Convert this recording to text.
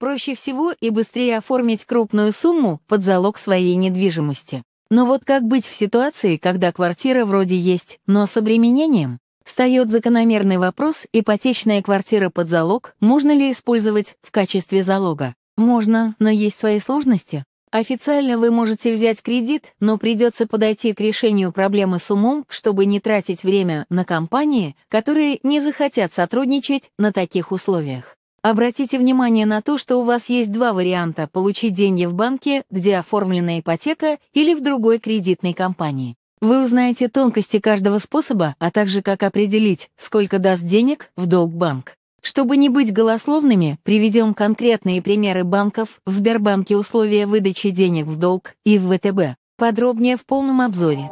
Проще всего и быстрее оформить крупную сумму под залог своей недвижимости. Но вот как быть в ситуации, когда квартира вроде есть, но с обременением? Встает закономерный вопрос, ипотечная квартира под залог можно ли использовать в качестве залога? Можно, но есть свои сложности. Официально вы можете взять кредит, но придется подойти к решению проблемы с умом, чтобы не тратить время на компании, которые не захотят сотрудничать на таких условиях. Обратите внимание на то, что у вас есть два варианта – получить деньги в банке, где оформлена ипотека, или в другой кредитной компании. Вы узнаете тонкости каждого способа, а также как определить, сколько даст денег в долг банк. Чтобы не быть голословными, приведем конкретные примеры банков в Сбербанке условия выдачи денег в долг и в ВТБ. Подробнее в полном обзоре.